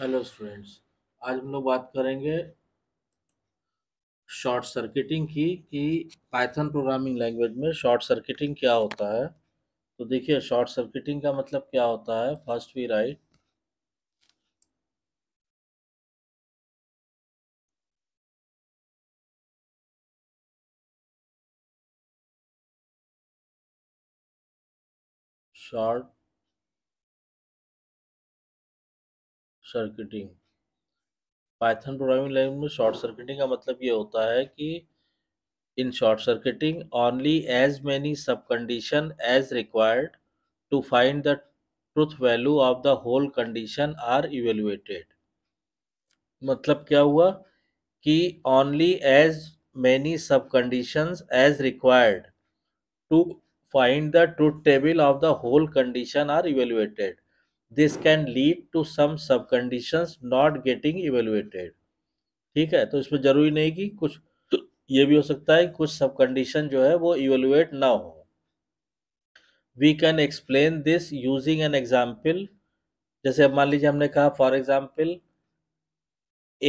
Hello students आज हम लोग बात करेंगे शॉर्ट सर्किटिंग की कि पाइथन प्रोग्रामिंग लैंग्वेज में शॉर्ट सर्किटिंग क्या होता है तो देखिए शॉर्ट सर्किटिंग का मतलब क्या होता है first we write short circuiting python programming language में शॉर्ट सर्किटिंग का मतलब ये होता है कि in short circuiting only as many sub condition as required to find the truth value of the whole condition are evaluated मतलब क्या हुआ कि only as many sub condition as required to find the truth table of the whole condition are evaluated this can lead to some सब conditions not getting evaluated ठीक है तो इसमें जरूरी नहीं कि कुछ ये भी हो सकता है कुछ सब कंडीशन जो है वो इवेलुएट ना हो we can explain this using an example जैसे अब मान लीजिए हमने कहा for example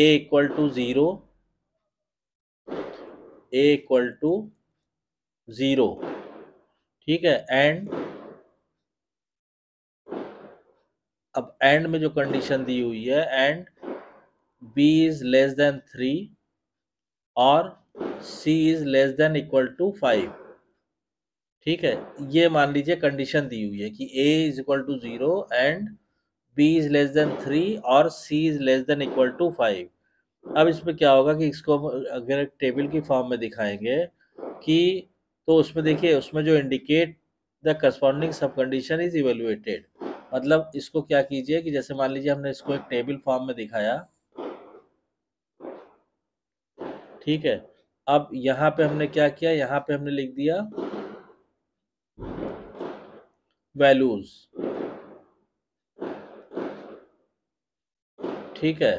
A equal to zero A equal to zero ठीक है एंड अब एंड में जो कंडीशन दी हुई है and B is less than three और C is less than equal to five ठीक है ये मान लीजिए कंडीशन दी हुई है कि A is equal to zero and B is less than three और C is less than equal to five अब इसमें क्या होगा कि इसको अगर टेबल की फॉर्म में दिखाएंगे कि तो उसमें देखिए उसमें जो indicate the corresponding sub condition is evaluated मतलब इसको क्या कीजिए कि जैसे मान लीजिए हमने इसको एक टेबल फॉर्म में दिखाया ठीक है अब यहां पे हमने क्या किया यहां पे हमने लिख दिया वैल्यूज ठीक है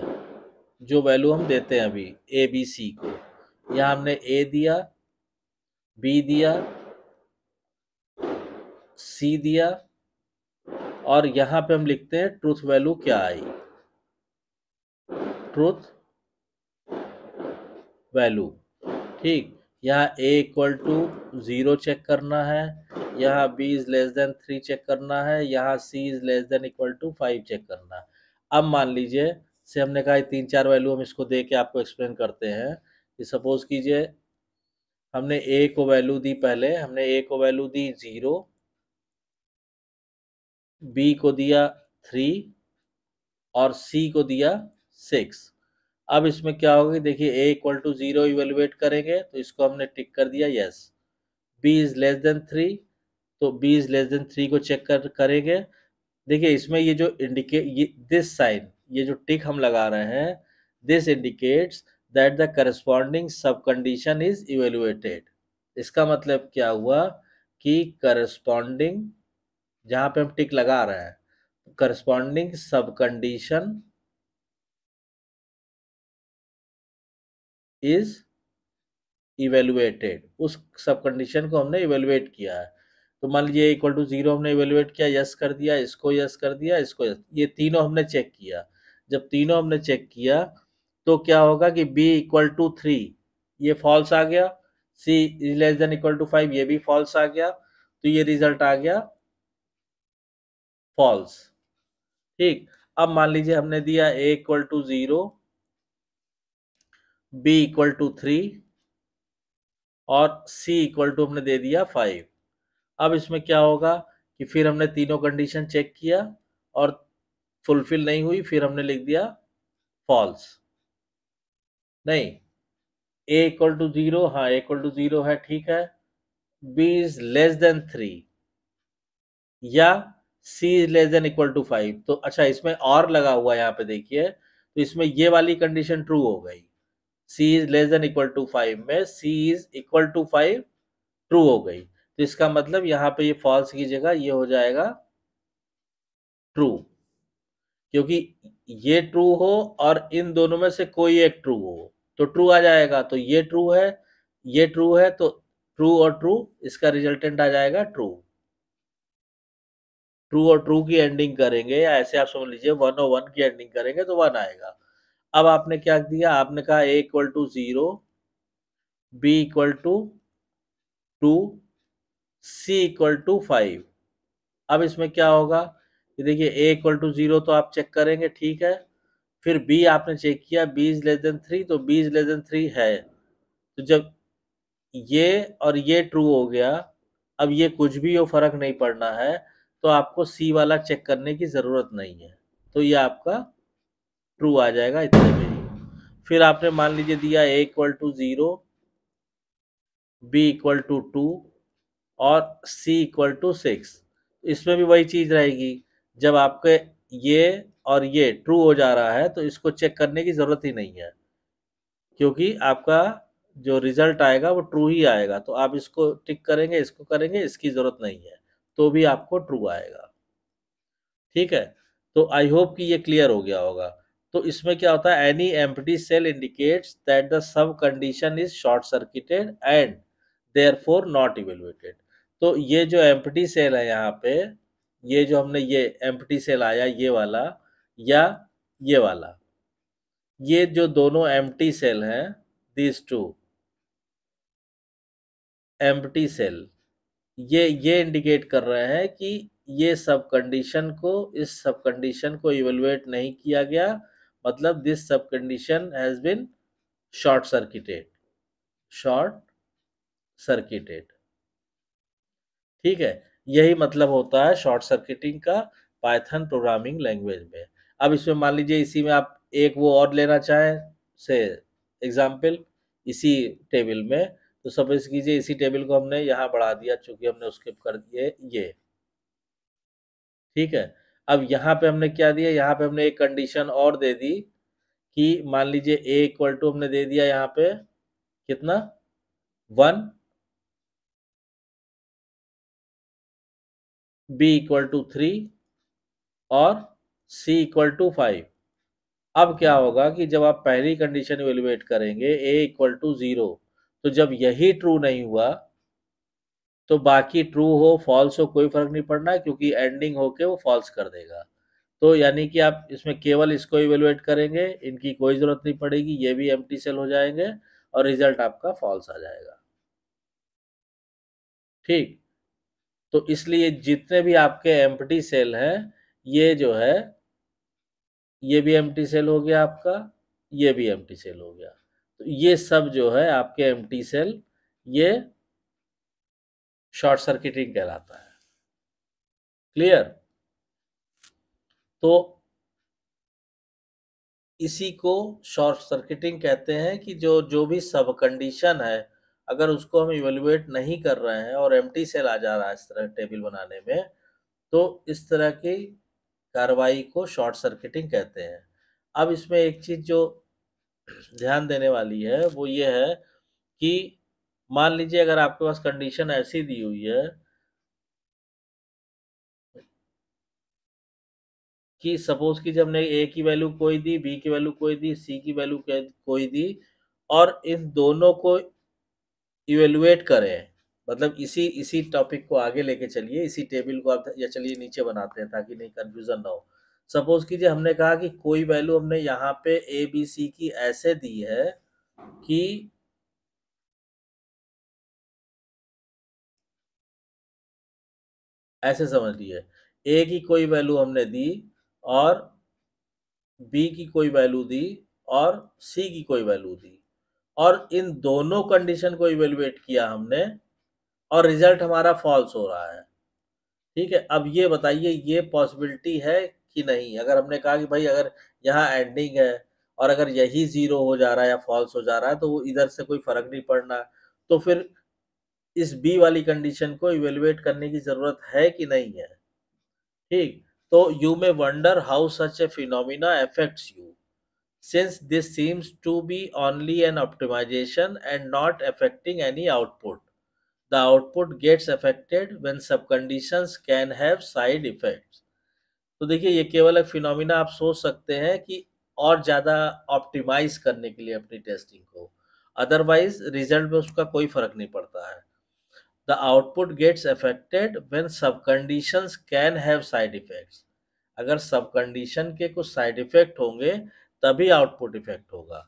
जो वैल्यू हम देते हैं अभी ए बी सी को यहां हमने ए दिया बी दिया सी दिया और यहां पे हम लिखते हैं ट्रूथ वैल्यू क्या आई ट्रूथ वैल्यू ठीक यहाँ A equal to zero check करना है यहाँ B is less than three check करना है यहाँ C is less than equal to five check करना है अब मान लीजिए से हमने कहा तीन चार वैल्यू हम इसको दे के आपको एक्सप्लेन करते हैं कि सपोज़ कीजिए हमने ए को वैल्यू दी पहले हमने ए को वैल्यू दी ज़ीरो बी को दिया थ्री और सी को दिया सिक्स अब इसमें क्या होगा देखिए A equal to zero evaluate करेंगे तो इसको हमने टिक कर दिया yes B is less than three तो B is less than three को चेक कर करेंगे देखिए इसमें ये जो इंडिकेट ये दिस साइन ये जो टिक हम लगा रहे हैं this indicates that the corresponding sub condition is evaluated इसका मतलब क्या हुआ कि करस्पॉन्डिंग जहां पे हम टिक लगा रहे हैं corresponding sub condition is evaluated उस सब कंडीशन को हमने इवेलुएट किया है तो मान लीजिए इक्वल टू जीरो हमने इवेलुएट किया यस कर दिया इसको यस कर दिया इसको यस ये तीनों हमने चेक किया जब तीनों हमने चेक किया तो क्या होगा कि बी इक्वल टू थ्री ये फॉल्स आ गया C is less than equal to five ये भी फॉल्स आ गया तो ये रिजल्ट आ गया फॉल्स ठीक अब मान लीजिए हमने दिया A equal to zero B equal to three और सी इक्वल टू हमने दे दिया फाइव अब इसमें क्या होगा कि फिर हमने तीनों कंडीशन चेक किया और फुलफिल नहीं हुई फिर हमने लिख दिया फॉल्स नहीं ए इक्वल टू जीरो हाँ ए इक्वल टू जीरो है ठीक है B is less than three या C is less than equal to five तो अच्छा इसमें और लगा हुआ है यहाँ पे देखिए तो इसमें ये वाली कंडीशन ट्रू हो गई C is less than equal to five में C is equal to five true हो गई तो इसका मतलब यहाँ पे ये फॉल्स की जगह ये हो जाएगा ट्रू क्योंकि ये ट्रू हो और इन दोनों में से कोई एक ट्रू हो तो ट्रू आ जाएगा तो ये ट्रू है ये ट्रू है तो ट्रू और ट्रू इसका रिजल्टेंट आ जाएगा ट्रू ट्रू और ट्रू की एंडिंग करेंगे या ऐसे आप समझ लीजिए वन और वन की एंडिंग करेंगे तो वन आएगा अब आपने क्या दिया आपने कहा A equal to zero B equal to two C equal to five अब इसमें क्या होगा ये देखिए ए इक्वल टू जीरो तो आप चेक करेंगे ठीक है फिर बी आपने चेक किया B is less than three तो B is less than three है तो जब ये और ये ट्रू हो गया अब ये कुछ भी हो फर्क नहीं पड़ना है तो आपको सी वाला चेक करने की ज़रूरत नहीं है तो ये आपका ट्रू आ जाएगा इतने में फिर आपने मान लीजिए दिया A equal to zero B equal to two और सी इक्वल टू सिक्स इसमें भी वही चीज़ रहेगी जब आपके ये और ये ट्रू हो जा रहा है तो इसको चेक करने की ज़रूरत ही नहीं है क्योंकि आपका जो रिजल्ट आएगा वो ट्रू ही आएगा तो आप इसको टिक करेंगे इसको करेंगे इसकी ज़रूरत नहीं है तो भी आपको ट्रू आएगा ठीक है तो आई होप कि ये क्लियर हो गया होगा तो इसमें क्या होता है any empty cell indicates that the sub condition is short circuited and therefore not evaluated तो ये जो एम्प्टी सेल है यहाँ पे ये जो हमने ये एम्प्टी सेल आया ये वाला या ये वाला ये जो दोनों एम्प्टी सेल हैं दिस टू एम्प्टी सेल ये ये इंडिकेट कर रहे हैं कि ये सब कंडीशन को इस सब कंडीशन को इवेलुएट नहीं किया गया मतलब this sub condition has been short circuited short circuited ठीक है यही मतलब होता है शॉर्ट सर्किटिंग का पाइथन प्रोग्रामिंग लैंग्वेज में अब इसमें मान लीजिए इसी में आप एक वो और लेना चाहें से एग्जाम्पल इसी टेबल में तो सपोज कीजिए इसी टेबल को हमने यहाँ बढ़ा दिया चूंकि हमने स्किप कर दिए ये ठीक है अब यहाँ पे हमने क्या दिया यहाँ पे हमने एक कंडीशन और दे दी कि मान लीजिए ए इक्वल टू हमने दे दिया यहाँ पे कितना one B equal to three और सी इक्वल टू फाइव अब क्या होगा कि जब आप पहली कंडीशन इवेलुएट करेंगे ए इक्वल टू जीरो तो जब यही ट्रू नहीं हुआ तो बाकी ट्रू हो फॉल्स हो कोई फर्क नहीं पड़ना क्योंकि एंडिंग होके वो फॉल्स कर देगा तो यानी कि आप इसमें केवल इसको इवेलुएट करेंगे इनकी कोई ज़रूरत नहीं पड़ेगी ये भी एम सेल हो जाएंगे और रिजल्ट आपका फॉल्स आ जाएगा ठीक तो इसलिए जितने भी आपके एम सेल हैं ये जो है ये भी एम सेल हो गया आपका ये भी एम सेल हो गया तो ये सब जो है आपके एम सेल ये शॉर्ट सर्किटिंग कहलाता है क्लियर तो इसी को शॉर्ट सर्किटिंग कहते हैं कि जो जो भी सब कंडीशन है अगर उसको हम इवेल्युएट नहीं कर रहे हैं और एम सेल आ जा रहा है इस तरह टेबल बनाने में तो इस तरह की कार्रवाई को शॉर्ट सर्किटिंग कहते हैं अब इसमें एक चीज़ जो ध्यान देने वाली है वो ये है कि मान लीजिए अगर आपके पास कंडीशन ऐसी दी हुई है कि सपोज कि जब ने ए की वैल्यू कोई दी बी की वैल्यू कोई दी सी की वैल्यू कोई दी और इन दोनों को इवेलुएट करें मतलब इसी इसी टॉपिक को आगे लेके चलिए इसी टेबल को आप या चलिए नीचे बनाते हैं ताकि नहीं कन्फ्यूजन ना हो सपोज कीजिए हमने कहा कि कोई वैल्यू हमने यहाँ पे ए बी सी की ऐसे दी है कि ऐसे समझ लीजिए ए की कोई वैल्यू हमने दी और बी की कोई वैल्यू दी और सी की कोई वैल्यू दी और इन दोनों कंडीशन को इवेलुएट किया हमने और रिजल्ट हमारा फॉल्स हो रहा है ठीक है अब ये बताइए ये पॉसिबिलिटी है कि नहीं अगर हमने कहा कि भाई अगर यहाँ एंडिंग है और अगर यही जीरो हो जा रहा है या फॉल्स हो जा रहा है तो वो इधर से कोई फर्क नहीं पड़ना तो फिर इस बी वाली कंडीशन को इवेलुएट करने की जरूरत है कि नहीं है ठीक तो you may wonder how such a phenomena affects you since this seems to be only an optimisation and not affecting any output the output gets affected when sub conditions can have side effects तो देखिए ये केवल एक phenomena आप सोच सकते हैं कि और ज़्यादा ऑप्टिमाइज करने के लिए अपनी टेस्टिंग को अदरवाइज रिजल्ट में उसका कोई फर्क नहीं पड़ता है the output gets affected when sub condition can have side effects अगर सब कंडीशन के कुछ साइड इफेक्ट होंगे तभी आउटपुट इफेक्ट होगा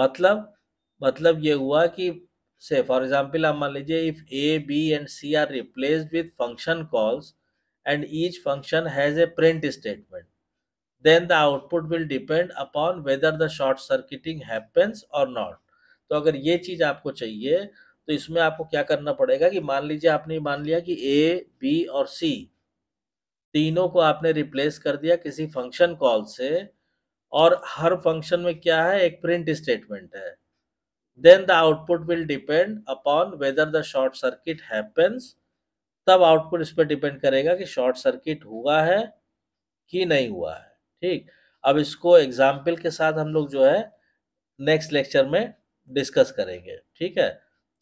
मतलब मतलब ये हुआ कि से फॉर एग्जाम्पल आप मान लीजिए if A B and C are replace with function calls and each function has a print statement. Then the output will depend upon whether the short circuiting happens or not. तो अगर ये चीज आपको चाहिए तो इसमें आपको क्या करना पड़ेगा कि मान लीजिए आपने मान लिया कि ए बी और सी तीनों को आपने रिप्लेस कर दिया किसी फंक्शन कॉल से और हर फंक्शन में क्या है एक प्रिंट स्टेटमेंट है then the output will depend upon whether the short circuit happens तब आउटपुट इस पर डिपेंड करेगा कि शॉर्ट सर्किट हुआ है कि नहीं हुआ है ठीक अब इसको एग्जाम्पल के साथ हम लोग जो है नेक्स्ट लेक्चर में डिस्कस करेंगे ठीक है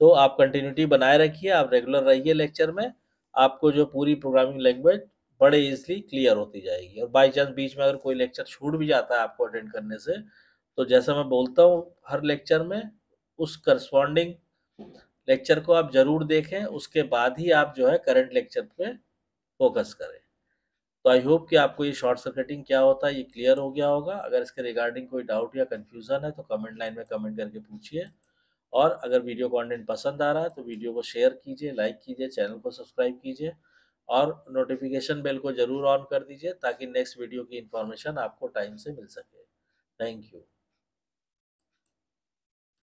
तो आप कंटिन्यूटी बनाए रखिए आप रेगुलर रहिए लेक्चर में आपको जो पूरी प्रोग्रामिंग लैंग्वेज बड़े इजली क्लियर होती जाएगी और बाई चांस बीच में अगर कोई लेक्चर छूट भी जाता है आपको अटेंड करने से तो जैसा मैं बोलता हूँ हर लेक्चर में उस करस्पॉन्डिंग लेक्चर को आप जरूर देखें उसके बाद ही आप जो है करंट लेक्चर पे फोकस करें तो आई होप कि आपको ये शॉर्ट सर्किटिंग क्या होता है ये क्लियर हो गया होगा अगर इसके रिगार्डिंग कोई डाउट या कन्फ्यूज़न है तो कमेंट लाइन में कमेंट करके पूछिए और अगर वीडियो कंटेंट पसंद आ रहा है तो वीडियो को शेयर कीजिए लाइक कीजिए चैनल को सब्सक्राइब कीजिए और नोटिफिकेशन बेल को ज़रूर ऑन कर दीजिए ताकि नेक्स्ट वीडियो की इन्फॉर्मेशन आपको टाइम से मिल सके थैंक यू